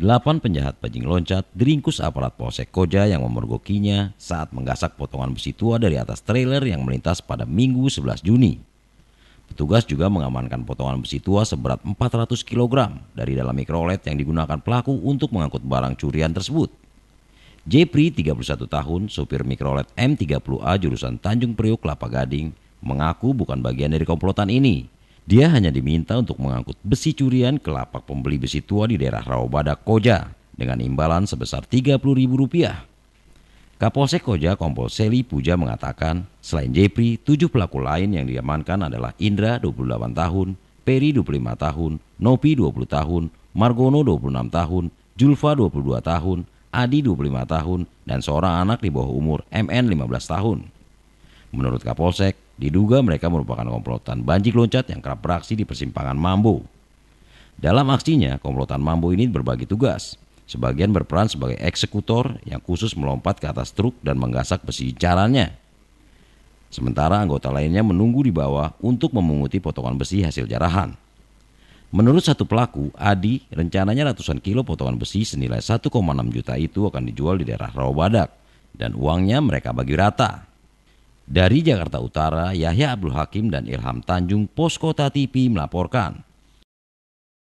Delapan penjahat bajing loncat diringkus aparat Polsek Koja yang memergokinya saat menggasak potongan besi tua dari atas trailer yang melintas pada Minggu 11 Juni. Petugas juga mengamankan potongan besi tua seberat 400 kg dari dalam mikrolet yang digunakan pelaku untuk mengangkut barang curian tersebut. Jepri, 31 tahun, sopir mikrolet M30A jurusan Tanjung Priuk, Kelapa Gading, mengaku bukan bagian dari komplotan ini dia hanya diminta untuk mengangkut besi curian ke lapak pembeli besi tua di daerah Rawabadak Koja dengan imbalan sebesar Rp30.000. Kapolsek Koja Kompol Seli Puja mengatakan, selain Jepri, tujuh pelaku lain yang diamankan adalah Indra 28 tahun, Peri 25 tahun, Nopi 20 tahun, Margono 26 tahun, Julfa 22 tahun, Adi 25 tahun, dan seorang anak di bawah umur MN 15 tahun. Menurut Kapolsek, diduga mereka merupakan komplotan banjik loncat yang kerap beraksi di persimpangan Mambo. Dalam aksinya, komplotan Mambo ini berbagi tugas. Sebagian berperan sebagai eksekutor yang khusus melompat ke atas truk dan menggasak besi jalannya. Sementara anggota lainnya menunggu di bawah untuk memunguti potongan besi hasil jarahan. Menurut satu pelaku, Adi, rencananya ratusan kilo potongan besi senilai 1,6 juta itu akan dijual di daerah Rawabadak dan uangnya mereka bagi rata. Dari Jakarta Utara, Yahya Abdul Hakim dan Ilham Tanjung, Poskota TV melaporkan.